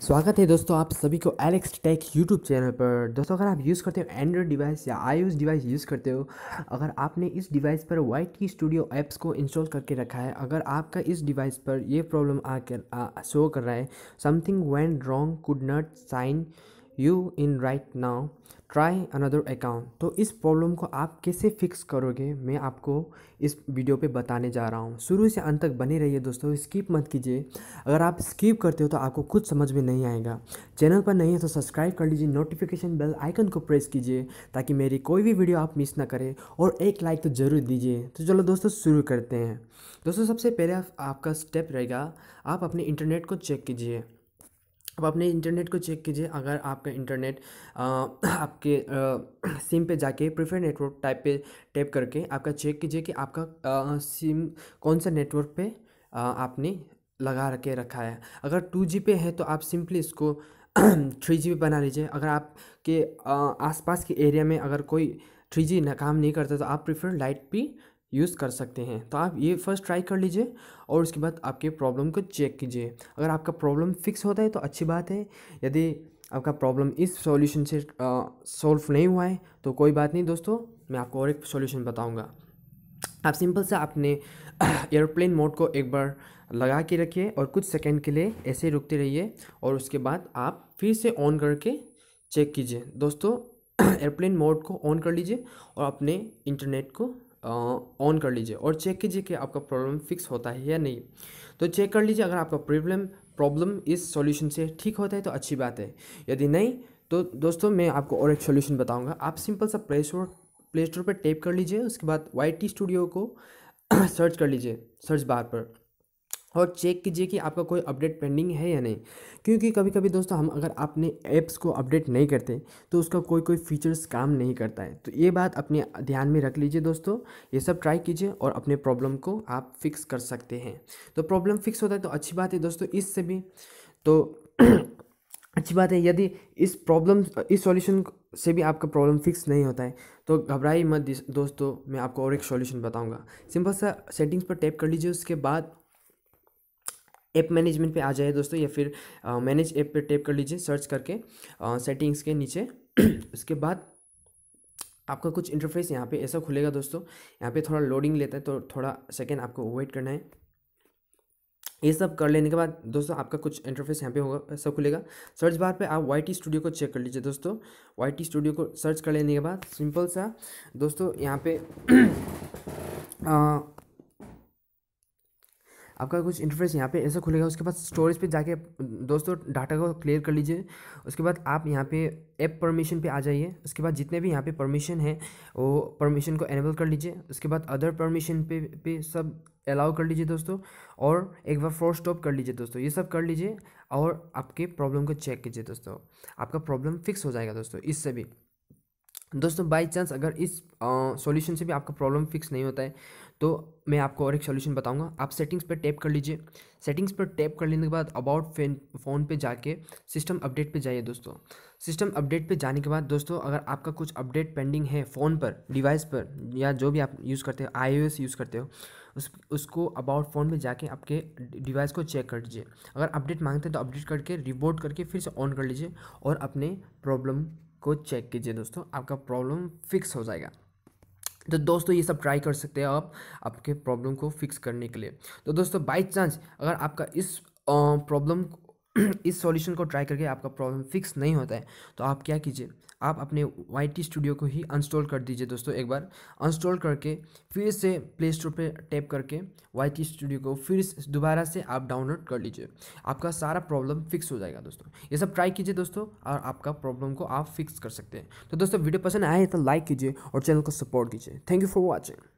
स्वागत है दोस्तों आप सभी को एलेक्स टेक यूट्यूब चैनल पर दोस्तों अगर आप यूज़ करते हो एंड्रॉयड डिवाइस या आई डिवाइस यूज़ करते हो अगर आपने इस डिवाइस पर वाइट की स्टूडियो ऐप्स को इंस्टॉल करके रखा है अगर आपका इस डिवाइस पर ये प्रॉब्लम आकर शो कर रहा है something went wrong could not sign you in right now try another account तो इस प्रॉब्लम को आप कैसे फिक्स करोगे मैं आपको इस वीडियो पे बताने जा रहा हूँ शुरू से अंत तक बने रहिए दोस्तों स्किप मत कीजिए अगर आप स्किप करते हो तो आपको कुछ समझ में नहीं आएगा चैनल पर नहीं है तो सब्सक्राइब कर लीजिए नोटिफिकेशन बेल आइकन को प्रेस कीजिए ताकि मेरी कोई भी वीडियो आप मिस ना करें और एक लाइक तो ज़रूर दीजिए तो चलो दोस्तों शुरू करते हैं दोस्तों सबसे पहले आपका स्टेप रहेगा आप अपने इंटरनेट को चेक कीजिए अब अपने इंटरनेट को चेक कीजिए अगर आपका इंटरनेट आपके आ, सिम पे जाके प्रीफर नेटवर्क टाइप पे टैप करके आपका चेक कीजिए कि आपका आ, सिम कौन सा नेटवर्क पे आ, आपने लगा के रखा है अगर टू जी पे है तो आप सिंपली इसको थ्री जी पे बना लीजिए अगर आपके आसपास के एरिया में अगर कोई थ्री जी ना काम नहीं करता तो आप प्रीफर लाइट भी यूज़ कर सकते हैं तो आप ये फर्स्ट ट्राई कर लीजिए और उसके बाद आपके प्रॉब्लम को चेक कीजिए अगर आपका प्रॉब्लम फिक्स होता है तो अच्छी बात है यदि आपका प्रॉब्लम इस सॉल्यूशन से सॉल्व नहीं हुआ है तो कोई बात नहीं दोस्तों मैं आपको और एक सॉल्यूशन बताऊंगा आप सिंपल से अपने एयरप्लेन मोड को एक बार लगा के रखिए और कुछ सेकंड के लिए ऐसे रुकते रहिए और उसके बाद आप फिर से ऑन करके चेक कीजिए दोस्तों एयरप्लेन मोड को ऑन कर लीजिए और अपने इंटरनेट को ऑन कर लीजिए और चेक कीजिए कि आपका प्रॉब्लम फिक्स होता है या नहीं तो चेक कर लीजिए अगर आपका प्रॉब्लम प्रॉब्लम इस सॉल्यूशन से ठीक होता है तो अच्छी बात है यदि नहीं तो दोस्तों मैं आपको और एक सोल्यूशन बताऊँगा आप सिंपल सा प्ले स्टोर प्ले स्टोर पर टेप कर लीजिए उसके बाद वाई टी स्टूडियो को सर्च कर लीजिए सर्च बार पर और चेक कीजिए कि आपका कोई अपडेट पेंडिंग है या नहीं क्योंकि कभी कभी दोस्तों हम अगर अपने ऐप्स को अपडेट नहीं करते तो उसका कोई कोई फीचर्स काम नहीं करता है तो ये बात अपने ध्यान में रख लीजिए दोस्तों ये सब ट्राई कीजिए और अपने प्रॉब्लम को आप फिक्स कर सकते हैं तो प्रॉब्लम फिक्स होता है तो अच्छी बात है दोस्तों इससे भी तो अच्छी बात है यदि इस प्रॉब्लम इस सॉल्यूशन से भी आपका प्रॉब्लम फिक्स नहीं होता है तो घबराई मत दोस्तों मैं आपको और एक सॉल्यूशन बताऊंगा सिंपल सा सेटिंग्स पर टैप कर लीजिए उसके बाद ऐप मैनेजमेंट पे आ जाइए दोस्तों या फिर मैनेज ऐप पे टैप कर लीजिए सर्च करके सेटिंग्स के नीचे उसके बाद आपका कुछ इंटरफेस यहाँ पे ऐसा खुलेगा दोस्तों यहाँ पे थोड़ा लोडिंग लेता है तो थोड़ा सेकेंड आपको वेट करना है ये सब कर लेने के बाद दोस्तों आपका कुछ इंटरफेस यहाँ पे होगा सब खुलेगा सर्च बार पे आप वाई टी स्टूडियो को चेक कर लीजिए दोस्तों वाई टी स्टूडियो को सर्च कर लेने के बाद सिंपल सा दोस्तों यहाँ पे आपका कुछ इंटरफेस यहाँ पे ऐसा खुलेगा उसके बाद स्टोरेज पे जाके दोस्तों डाटा को क्लियर कर लीजिए उसके बाद आप यहाँ पे ऐप परमिशन पे आ जाइए उसके बाद जितने भी यहाँ पे परमिशन है वो परमिशन को एनेबल कर लीजिए उसके बाद अदर परमिशन पे पे सब अलाउ कर लीजिए दोस्तों और एक बार फोर स्टॉप कर लीजिए दोस्तों ये सब कर लीजिए और आपके प्रॉब्लम को चेक कीजिए दोस्तों आपका प्रॉब्लम फिक्स हो जाएगा दोस्तों इससे भी दोस्तों बाई चांस अगर इस सॉल्यूशन से भी आपका प्रॉब्लम फिक्स नहीं होता है तो मैं आपको और एक सॉल्यूशन बताऊंगा आप सेटिंग्स पर टैप कर लीजिए सेटिंग्स पर टैप कर लेने के बाद अबाउट फेन फ़ोन पे जाके सिस्टम अपडेट पे जाइए दोस्तों सिस्टम अपडेट पे जाने के बाद दोस्तों अगर आपका कुछ अपडेट पेंडिंग है फ़ोन पर डिवाइस पर या जो भी आप यूज़ करते हो आई यूज़ करते हो उस उसको अबाउट फ़ोन में जाके आपके डिवाइस को चेक कर लीजिए अगर अपडेट मांगते हैं तो अपडेट करके रिबोट करके फिर से ऑन कर लीजिए और अपने प्रॉब्लम को चेक कीजिए दोस्तों आपका प्रॉब्लम फिक्स हो जाएगा तो दोस्तों ये सब ट्राई कर सकते हैं आप आपके प्रॉब्लम को फिक्स करने के लिए तो दोस्तों बाई चांस अगर आपका इस प्रॉब्लम इस सॉल्यूशन को ट्राई करके आपका प्रॉब्लम फिक्स नहीं होता है तो आप क्या कीजिए आप अपने वाई टी स्टूडियो को ही अनस्टॉल कर दीजिए दोस्तों एक बार अनस्टॉल करके फिर से प्ले स्टोर पर टैप करके वाई टी स्टूडियो को फिर दोबारा से आप डाउनलोड कर लीजिए आपका सारा प्रॉब्लम फिक्स हो जाएगा दोस्तों ये सब ट्राई कीजिए दोस्तों और आपका प्रॉब्लम को आप फिक्स कर सकते हैं तो दोस्तों वीडियो पसंद आए तो लाइक कीजिए और चैनल को सपोर्ट कीजिए थैंक यू फॉर वॉचिंग